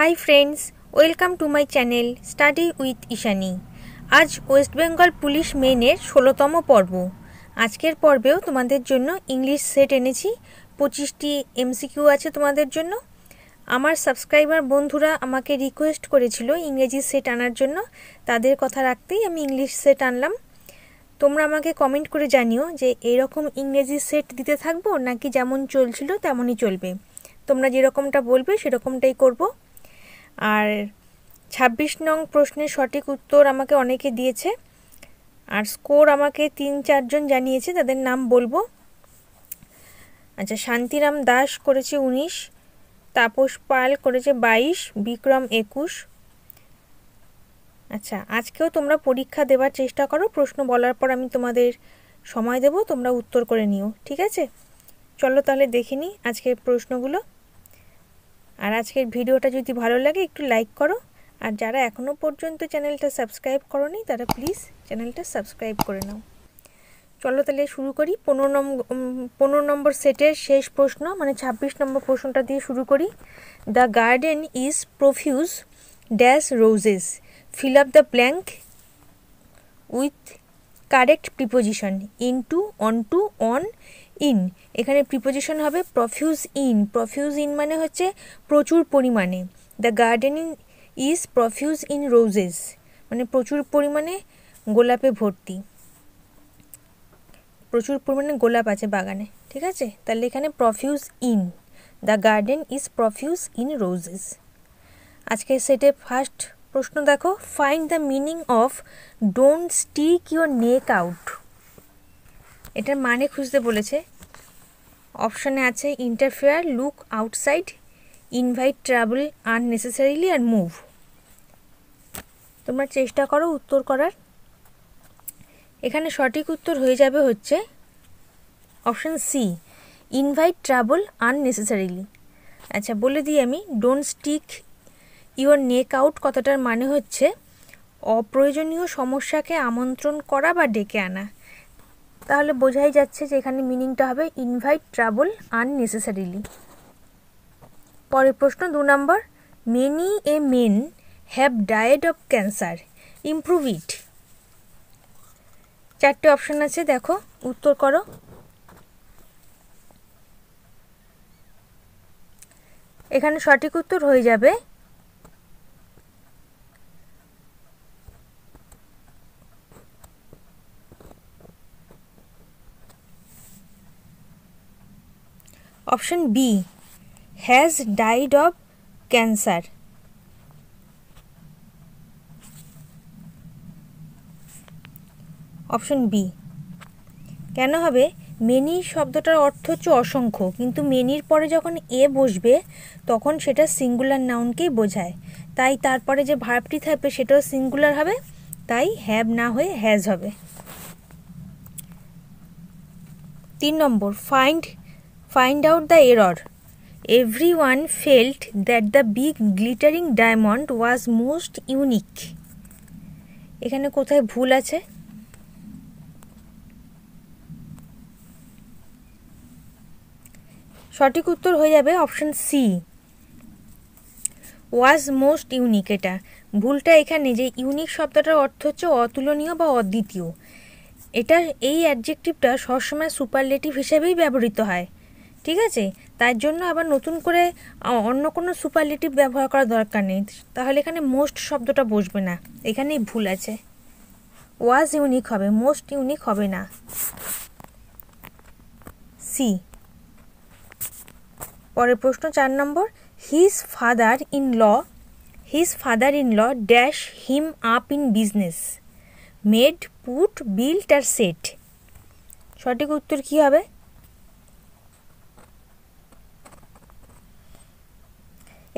High friends welcome to my channel study with Ishani আজ West Bengal police মেনের ষোলোতম পর্ব আজকের পর্বেও তোমাদের জন্য ইংলিশ সেট এনেছি পঁচিশটি এমসিকিউ আছে তোমাদের জন্য আমার সাবস্ক্রাইবার বন্ধুরা আমাকে রিকোয়েস্ট করেছিল ইংরেজি সেট আনার জন্য তাদের কথা রাখতেই আমি ইংলিশ সেট আনলাম তোমরা আমাকে কমেন্ট করে জানিও যে এরকম ইংরেজি সেট দিতে থাকবো নাকি যেমন চলছিল তেমনই চলবে তোমরা যেরকমটা বলবে সেরকমটাই করবো আর ২৬ নং প্রশ্নের সঠিক উত্তর আমাকে অনেকে দিয়েছে আর স্কোর আমাকে তিন চারজন জানিয়েছে তাদের নাম বলবো আচ্ছা শান্তিরাম দাস করেছে উনিশ তাপস পাল করেছে বাইশ বিক্রম একুশ আচ্ছা আজকেও তোমরা পরীক্ষা দেওয়ার চেষ্টা করো প্রশ্ন বলার পর আমি তোমাদের সময় দেব তোমরা উত্তর করে নিও ঠিক আছে চলো তাহলে দেখে আজকে আজকের প্রশ্নগুলো আর আজকের ভিডিওটা যদি ভালো লাগে একটু লাইক করো আর যারা এখনও পর্যন্ত চ্যানেলটা সাবস্ক্রাইব করনি তারা প্লিজ চ্যানেলটা সাবস্ক্রাইব করে নাও চলো তাহলে শুরু করি পনেরো নম্বর পনেরো নম্বর সেটের শেষ প্রশ্ন মানে ছাব্বিশ নম্বর প্রশ্নটা দিয়ে শুরু করি the garden is profuse dash roses fill up the blank with correct preposition in to on to on in এখানে প্রিপোজিশন হবে প্রফিউজ ইন প্রফিউজ ইন মানে হচ্ছে প্রচুর পরিমাণে the gardening is profuse in roses মানে প্রচুর পরিমাণে গোলাপে ভর্তি প্রচুর পরিমাণে গোলাপ আছে বাগানে ঠিক আছে তাহলে এখানে profuse in the garden is profuse in roses আজকে সেটে ফার্স্ট প্রশ্ন দেখো find the meaning of don't stick your neck out এটার মানে খুঁজতে বলেছে অপশানে আছে interfere look outside invite travel unnecessarily আর মুভ তোমরা চেষ্টা করো উত্তর করার এখানে সঠিক উত্তর হয়ে যাবে হচ্ছে option C invite travel unnecessarily আচ্ছা বলে দিই আমি don't stick your neck out কথাটার মানে হচ্ছে অপ্রয়োজনীয় সমস্যাকে আমন্ত্রণ করা বা ডেকে আনা তাহলে বোঝাই যাচ্ছে যে এখানে মিনিংটা হবে ইনভাইট ট্রাবল আননেসেসারিলি পরের প্রশ্ন দু নম্বর many a men have died of cancer improve it চারটে অপশান আছে দেখো উত্তর করো এখানে সঠিক উত্তর হয়ে যাবে option B has died of cancer option B কেন হবে মেনি শব্দটার অর্থ হচ্ছে অসংখ্য কিন্তু মেনির পরে যখন এ বসবে তখন সেটা সিঙ্গুলার নাউনকেই বোঝায় তাই তারপরে যে ভার্বটি থাকবে সেটাও সিঙ্গুলার হবে তাই হ্যাভ না হয়ে হ্যাজ হবে তিন নম্বর find find out the error. Everyone felt that the big glittering diamond was most unique. এখানে কোথায় ভুল আছে সঠিক উত্তর হয়ে যাবে option C was most unique এটা ভুলটা এখানে যে ইউনিক শব্দটার অর্থ হচ্ছে অতুলনীয় বা অদ্বিতীয় এটা এই অ্যাডজেক্টিভটা সবসময় সুপারলেটিভ হিসেবেই ব্যবহৃত হয় ঠিক আছে তার জন্য আবার নতুন করে অন্য কোনো সুপারলেটিভ ব্যবহার করা দরকার নেই তাহলে এখানে মোস্ট শব্দটা বসবে না এখানেই ভুল আছে ওয়াজ ইউনিক হবে মোস্ট ইউনিক হবে না সি পরের প্রশ্ন চার নম্বর his father in law his father in law dash him up in business made put built আর সেট সঠিক উত্তর কী হবে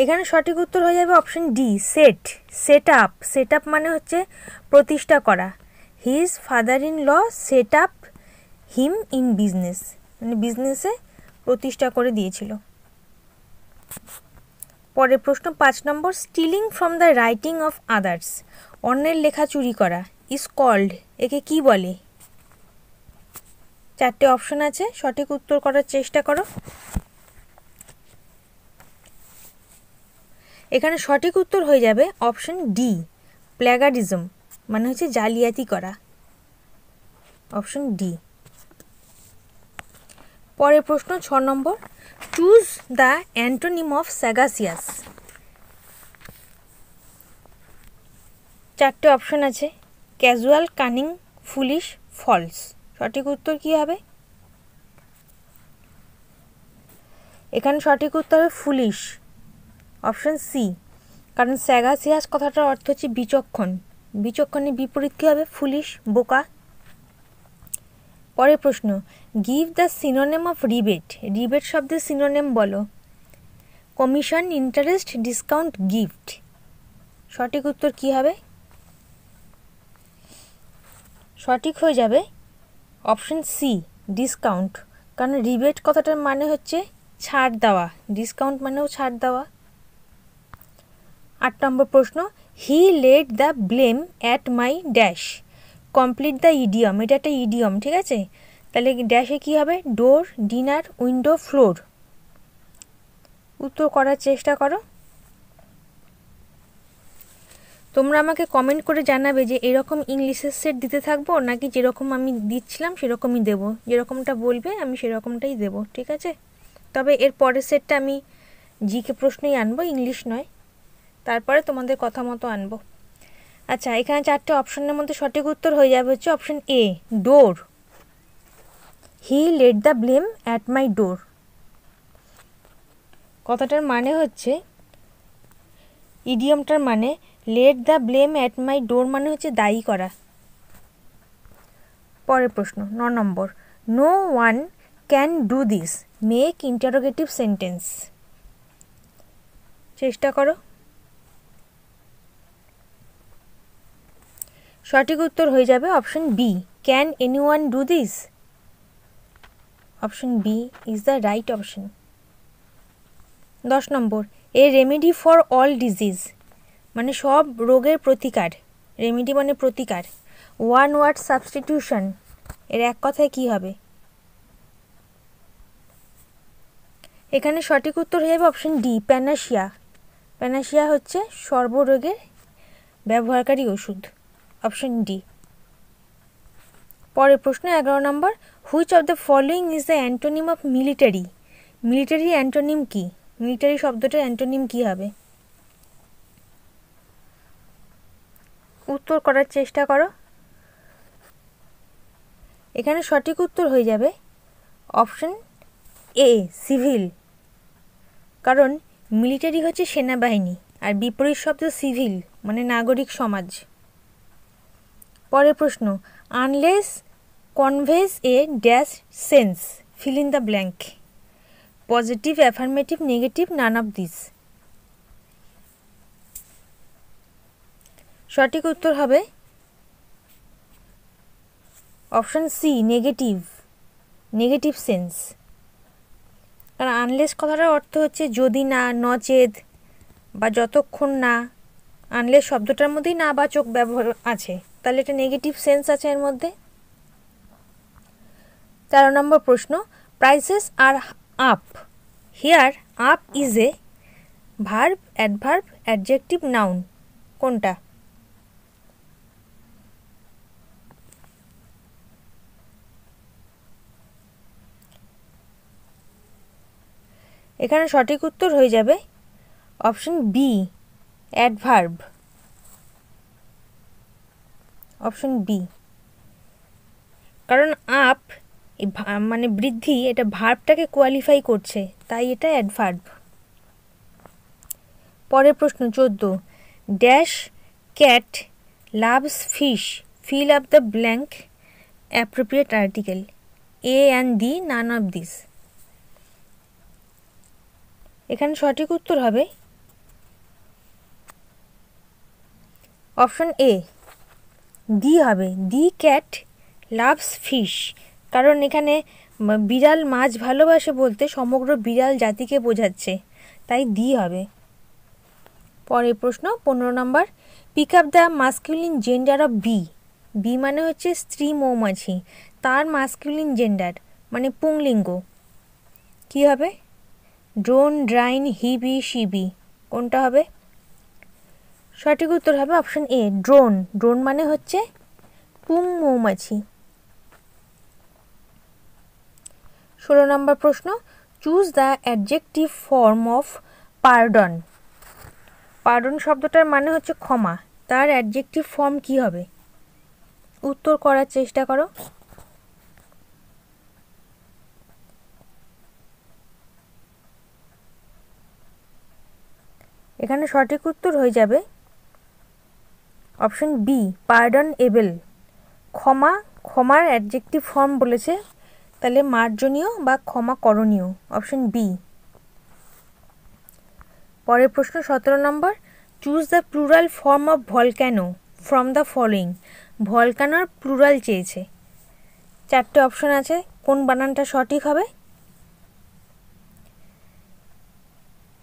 এখানে সঠিক উত্তর হয়ে যাবে option D set set up set up মানে হচ্ছে প্রতিষ্ঠা করা his father in law set up him in business মানে বিজনেসে প্রতিষ্ঠা করে দিয়েছিল পরের প্রশ্ন পাঁচ নম্বর stealing from the writing of others অন্যের লেখা চুরি করা ইজ কল্ড একে কি বলে চারটে অপশন আছে সঠিক উত্তর করার চেষ্টা করো এখানে সঠিক উত্তর হয়ে যাবে অপশন ডি প্ল্যাগারিজম মানে হচ্ছে জালিয়াতি করা অপশন ডি পরের প্রশ্ন ছ নম্বর choose the antonym of sagacious চারটে অপশন আছে ক্যাজুয়াল কানিং ফুলিশ ফলস সঠিক উত্তর কী হবে এখানে সঠিক উত্তর হবে ফুলিশ অপশন সি কারণ স্যাগাসিয়াস কথাটার অর্থ হচ্ছে বিচক্ষণ বিচক্ষণের বিপরীত কী হবে ফুলিশ বোকা পরের প্রশ্ন give the synonym of rebate rebate শব্দের সিনোনেম বলো কমিশন ইন্টারেস্ট ডিসকাউন্ট গিফট সঠিক উত্তর কী হবে সঠিক হয়ে যাবে অপশন সি ডিসকাউন্ট কারণ রিবেট কথাটার মানে হচ্ছে ছাড় দেওয়া ডিসকাউন্ট মানেও ছাড় দেওয়া আট নম্বর প্রশ্ন he laid the blame at my dash complete the idiom এটা একটা ইডিয়ম ঠিক আছে তাহলে ড্যাশে কী হবে ডোর ডিনার উইন্ডো ফ্লোর উত্তর করার চেষ্টা করো তোমরা আমাকে কমেন্ট করে জানাবে যে এরকম ইংলিশের সেট দিতে থাকবো নাকি যেরকম আমি দিচ্ছিলাম সেরকমই দেবো যেরকমটা বলবে আমি সেরকমটাই দেব ঠিক আছে তবে এর পরের সেটটা আমি জিকে প্রশ্নই আনবো ইংলিশ নয় তারপরে তোমাদের কথা মতো আনবো আচ্ছা এখানে চারটে অপশনের মধ্যে সঠিক উত্তর হয়ে যাবে হচ্ছে option A door he let the blame at my door কথাটার মানে হচ্ছে ইডিয়মটার মানে let the blame at my door মানে হচ্ছে দায়ী করা পরের প্রশ্ন ন নম্বর no one can do this make interrogative sentence চেষ্টা করো সঠিক উত্তর হয়ে যাবে option B can any one do this option B is the right option দশ নম্বর a remedy for all disease মানে সব রোগের প্রতিকার রেমেডি মানে প্রতিকার ওয়ান ওয়ার্ড সাবস্টিটিউশন এর এক কথায় কি হবে এখানে সঠিক উত্তর হয়ে যাবে অপশন ডি প্যানাশিয়া প্যানাশিয়া হচ্ছে সর্বরোগের ব্যবহারকারী ওষুধ অপশন ডি পরের প্রশ্ন এগারো নম্বর which of the following is the antonym of military military antonym কি মিলিটারি শব্দটার অ্যান্টোনিম কি হবে উত্তর করার চেষ্টা করো এখানে সঠিক উত্তর হয়ে যাবে অপশন এ সিভিল কারণ মিলিটারি হচ্ছে সেনাবাহিনী আর বিপরীত শব্দ সিভিল মানে নাগরিক সমাজ পরের প্রশ্ন unless conveys a dash sense fill in the blank positive affirmative negative none of this সঠিক উত্তর হবে option C negative negative sense কারণ আনলেস কথাটার অর্থ হচ্ছে যদি না নচেদ বা যতক্ষণ না আনলেস শব্দটার মধ্যেই না বা চোখ ব্যবহার আছে তাহলে এটা নেগেটিভ সেন্স আছে এর মধ্যে তেরো নম্বর প্রশ্ন prices are up here up is a verb adverb adjective noun কোনটা এখানে সঠিক উত্তর হয়ে যাবে option B adverb option B কারণ আপ মানে বৃদ্ধি এটা ভার্বটাকে কোয়ালিফাই করছে তাই এটা অ্যাডভার্ব পরের প্রশ্ন চোদ্দ dash cat loves fish fill up the blank appropriate article a and the none of this এখানে সঠিক উত্তর হবে অপশন এ দি হবে দি ক্যাট লাভস ফিশ কারণ এখানে বিড়াল মাছ ভালোবাসে বলতে সমগ্র বিড়াল জাতিকে বোঝাচ্ছে তাই দি হবে পরের প্রশ্ন পনেরো নম্বর pick up the masculine gender of bee bee মানে হচ্ছে স্ত্রী মৌমাছি তার মাস্কিউলিন জেন্ডার মানে পুংলিঙ্গ কি হবে ড্রোন ড্রাইন হিবি শিবি কোনটা হবে সঠিক উত্তর হবে অপশন এ ড্রোন ড্রোন মানে হচ্ছে পুং মৌমাছি ষোলো নম্বর প্রশ্ন choose the adjective form of pardon pardon শব্দটার মানে হচ্ছে ক্ষমা তার অ্যাডজেক্টিভ ফর্ম কি হবে উত্তর করার চেষ্টা করো এখানে সঠিক উত্তর হয়ে যাবে অপশন বি পার্ডন এবেল ক্ষমা ক্ষমার অ্যাডজেক্টিভ ফর্ম বলেছে তাহলে মার্জনীয় বা ক্ষমা করণীয় অপশন বি পরের প্রশ্ন সতেরো নম্বর choose the plural form of volcano from the following ভলকানোর প্লুরাল চেয়েছে চারটে অপশন আছে কোন বানানটা সঠিক হবে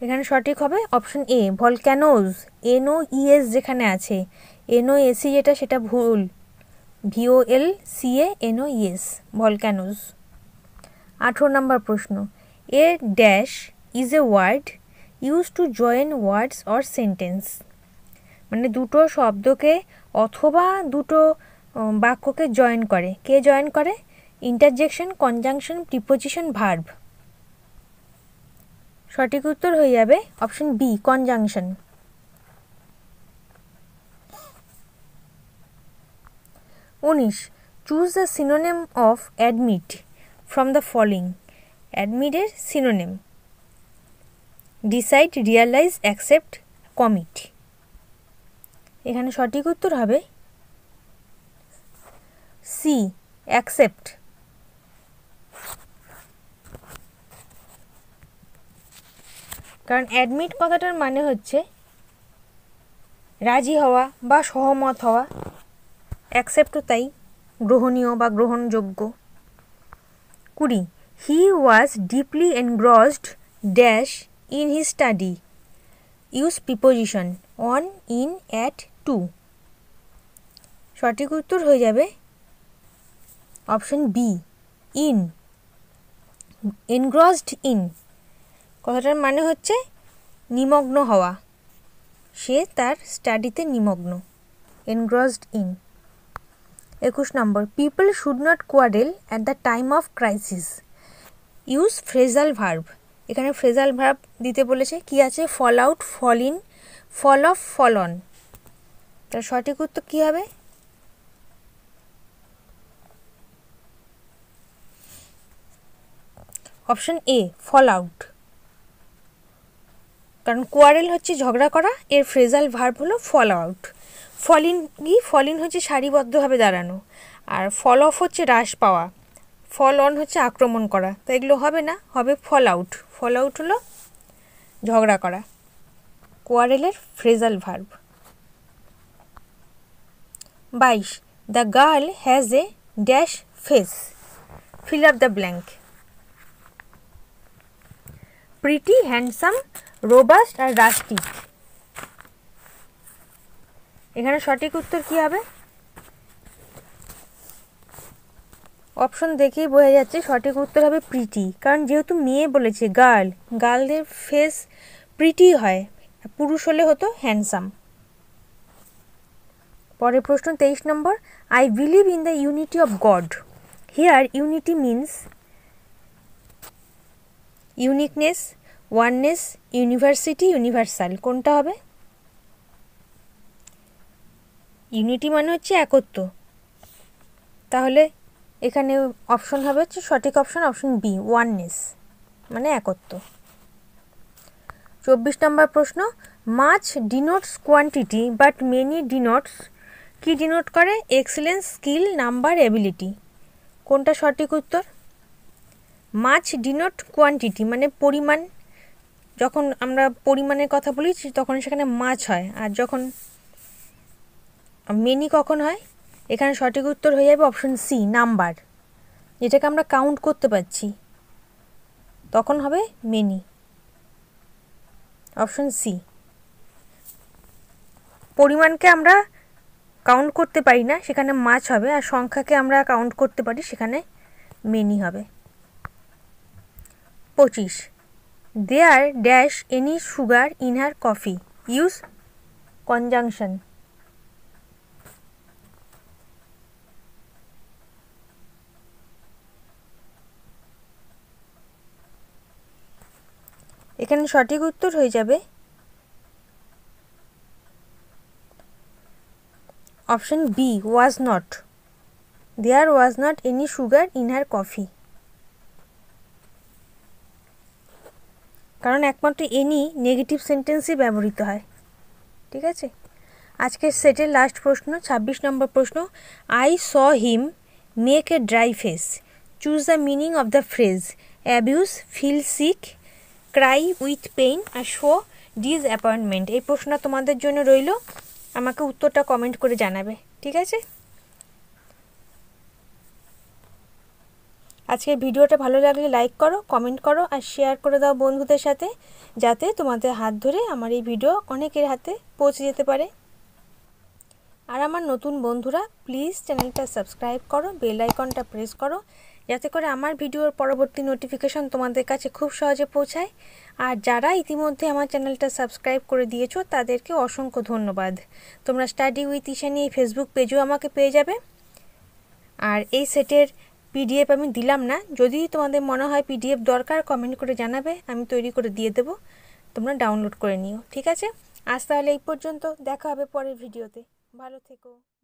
এখানে সঠিক হবে option A volcanoes N O E S যেখানে আছে এসি e যেটা সেটা ভুল ভিওএল সিএ এনওইএস ভলক্যানোস আঠেরো নম্বর প্রশ্ন a dash is a word use to join words or sentence মানে দুটো শব্দকে অথবা দুটো বাক্যকে জয়েন করে কে জয়েন করে ইন্টারজেকশন কনজাংশন প্রিপোজিশন ভার্ব সঠিক উত্তর হয়ে যাবে অপশন বি কনজাংশন উনিশ choose the synonym of admit from the following অ্যাডমিটের synonym decide realise accept commit এখানে সঠিক উত্তর হবে সি অ্যাকসেপ্ট কারণ অ্যাডমিট কথাটার মানে হচ্ছে রাজি হওয়া বা সহমত হওয়া অ্যাকসেপ্টও তাই গ্রহণীয় বা গ্রহণযোগ্য কুড়ি he was deeply engrossed dash in his study use preposition on in at to সঠিক উত্তর হয়ে যাবে option B in engrossed in কথাটার মানে হচ্ছে নিমগ্ন হওয়া সে তার স্টাডিতে নিমগ্ন এনগ্রসড ইন একুশ নম্বর people should not quarrel at the time of crisis use phrasal verb এখানে ফ্রেজাল ভার্ব দিতে বলেছে কি আছে fall out fall in fall off fall on তার সঠিক উত্তর কী হবে অপশন এ ফল আউট কারণ কোয়ারেল হচ্ছে ঝগড়া করা এর ফ্রেজাল ভার্ব হলো ফল আউট ফলিন কি ফলিন হচ্ছে সারিবদ্ধভাবে দাঁড়ানো আর ফল অফ হচ্ছে হ্রাস পাওয়া ফল অন হচ্ছে আক্রমণ করা তো এগুলো হবে না হবে ফল আউট ফল আউট হলো ঝগড়া করা কোয়ারেলের ফ্রেজাল ভার্ব বাইশ the girl has a dash face fill up the blank pretty handsome robust আর রাস্টিক এখানে সঠিক উত্তর কি হবে অপশন দেখেই বোঝা যাচ্ছে সঠিক উত্তর হবে প্রিটি কারণ যেহেতু মেয়ে বলেছে গার্ল গার্লদের ফেস প্রিটি হয় পুরুষ হলে হতো হ্যান্ডসাম পরের প্রশ্ন তেইশ নম্বর I believe in the unity of God here unity means uniqueness oneness university universal কোনটা হবে ইউনিটি মানে হচ্ছে একত্ব তাহলে এখানে অপশন হবে হচ্ছে সঠিক অপশন অপশন বি ওয়াননেস মানে একত্ব চব্বিশ নম্বর প্রশ্ন much denotes quantity but many denotes কি ডিনোট করে এক্সেলেন্স স্কিল নাম্বার এবিলিটি কোনটা সঠিক উত্তর মাছ ডিনোট কোয়ান্টিটি মানে পরিমাণ যখন আমরা পরিমাণের কথা বলি তখন সেখানে মাছ হয় আর যখন মেনি কখন হয় এখানে সঠিক উত্তর হয়ে যাবে অপশন সি নাম্বার যেটাকে আমরা কাউন্ট করতে পারছি তখন হবে মেনি অপশন সি পরিমাণকে আমরা কাউন্ট করতে পারি না সেখানে মাছ হবে আর সংখ্যাকে আমরা কাউন্ট করতে পারি সেখানে মেনি হবে পঁচিশ they are dash any sugar in her coffee use conjunction এখানে সঠিক উত্তর হয়ে যাবে option B was not there was not any sugar in her coffee কারণ একমাত্র এনি নেগেটিভ সেন্টেন্সই ব্যবহৃত হয় ঠিক আছে আজকের সেটের লাস্ট প্রশ্ন ২৬ নম্বর প্রশ্ন I saw him make a dry face choose the meaning of the phrase abuse feel sick cry with pain আর শো ডিজ অ্যাপয়েন্টমেন্ট এই প্রশ্ন তোমাদের জন্য রইল আমাকে উত্তরটা কমেন্ট করে জানাবে ঠিক আছে আজকের ভিডিওটা ভালো লাগলে লাইক করো কমেন্ট করো আর শেয়ার করে দাও বন্ধুদের সাথে যাতে তোমাদের হাত ধরে আমার এই ভিডিও অনেকের হাতে পৌঁছে যেতে পারে আর আমার নতুন বন্ধুরা প্লিজ চ্যানেলটা সাবস্ক্রাইব করো বেল আইকনটা প্রেস করো যাতে করে আমার ভিডিওর পরবর্তী নোটিফিকেশন তোমাদের কাছে খুব সহজে পৌঁছায় আর যারা ইতিমধ্যে আমার চ্যানেলটা সাবস্ক্রাইব করে দিয়েছো তাদেরকে অসংখ্য ধন্যবাদ তোমরা স্টাডি উইথ ইশানি নিয়ে ফেসবুক পেজও আমাকে পেয়ে যাবে আর এই সেটের পিডিএফ আমি দিলাম না যদি তোমাদের মনে হয় পিডিএফ দরকার কমেন্ট করে জানাবে আমি তৈরি করে দিয়ে দেবো তোমরা ডাউনলোড করে নিও ঠিক আছে আজ তাহলে এই পর্যন্ত দেখা হবে পরের ভিডিওতে ভালো থেকো